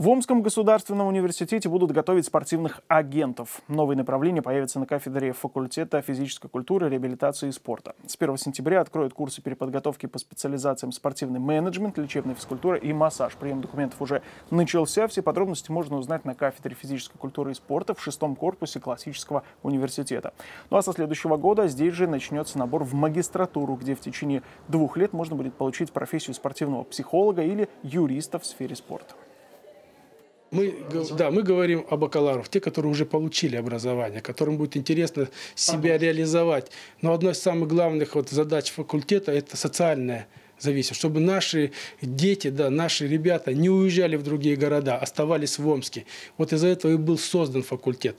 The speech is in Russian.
В Омском государственном университете будут готовить спортивных агентов. Новое направление появится на кафедре факультета физической культуры, реабилитации и спорта. С 1 сентября откроют курсы переподготовки по специализациям спортивный менеджмент, лечебная физкультура и массаж. Прием документов уже начался. Все подробности можно узнать на кафедре физической культуры и спорта в шестом корпусе классического университета. Ну а со следующего года здесь же начнется набор в магистратуру, где в течение двух лет можно будет получить профессию спортивного психолога или юриста в сфере спорта. Мы, да, мы говорим о бакалавров, те, которые уже получили образование, которым будет интересно себя реализовать. Но одна из самых главных вот задач факультета – это социальная зависимость, чтобы наши дети, да, наши ребята не уезжали в другие города, оставались в Омске. Вот из-за этого и был создан факультет.